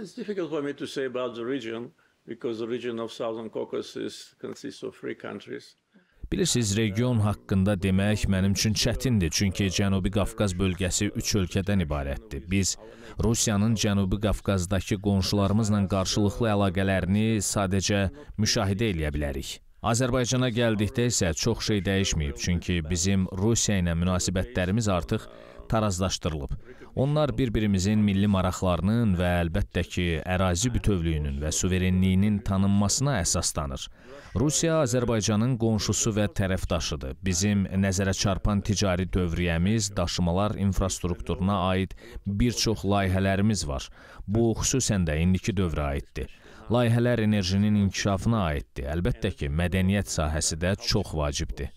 it's difficult for me to say about the region because the region of Southern Caucasus consists of three countries. Bilirsiniz, region haqqında demək mənim üçün çətindir, çünki Cənubi Qafqaz bölgəsi 3 ölkədən ibarətdir. Biz Rusiyanın Cənubi Qafqazdakı qonşularımızla qarşılıqlı əlaqələrini sadəcə müşahidə eləyə bilərik. Azərbaycana gəldikdə isə çox şey dəyişməyib, çünki bizim Rusiya ilə münasibətlərimiz artıq tarazlaşdırılıb. Onlar bir-birimizin milli maraqlarının və əlbəttə ki, ərazi bütövlüyünün və suverenliyinin tanınmasına əsaslanır. Rusiya Azərbaycanın qonşusu və tərəfdaşıdır. Bizim nəzərə çarpan ticari dövriyyəmiz, daşımalar infrastrukturuna aid bir çox layihələrimiz var. Bu xüsusən də indiki dövrə aiddir. Layihələr enerjinin inkişafına aiddir. Əlbəttə ki, mədəniyyət sahəsi də çox vacibdir.